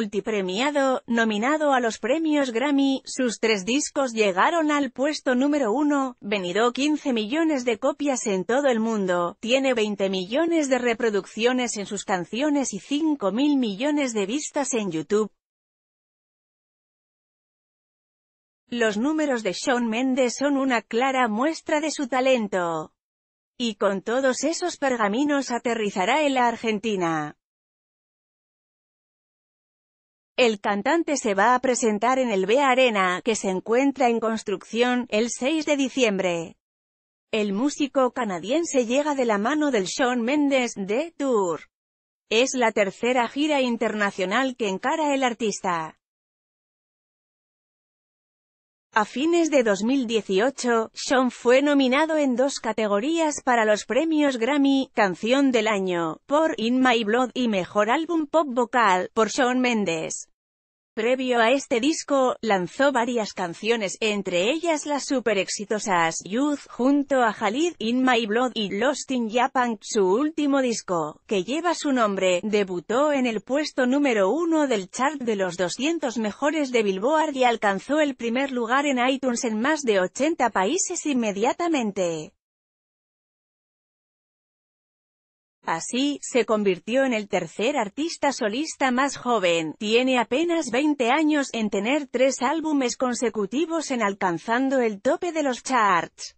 multipremiado, nominado a los premios Grammy, sus tres discos llegaron al puesto número uno, venido 15 millones de copias en todo el mundo, tiene 20 millones de reproducciones en sus canciones y 5 mil millones de vistas en YouTube. Los números de Shawn Mendes son una clara muestra de su talento. Y con todos esos pergaminos aterrizará en la Argentina. El cantante se va a presentar en el B Arena, que se encuentra en construcción, el 6 de diciembre. El músico canadiense llega de la mano del Shawn Mendes, de Tour. Es la tercera gira internacional que encara el artista. A fines de 2018, Sean fue nominado en dos categorías para los premios Grammy, Canción del Año, por In My Blood y Mejor Álbum Pop Vocal, por Sean Mendes. Previo a este disco, lanzó varias canciones, entre ellas las super exitosas Youth junto a Halid, In My Blood y Lost in Japan. Su último disco, que lleva su nombre, debutó en el puesto número uno del chart de los 200 mejores de Billboard y alcanzó el primer lugar en iTunes en más de 80 países inmediatamente. Así, se convirtió en el tercer artista solista más joven, tiene apenas 20 años, en tener tres álbumes consecutivos en alcanzando el tope de los charts.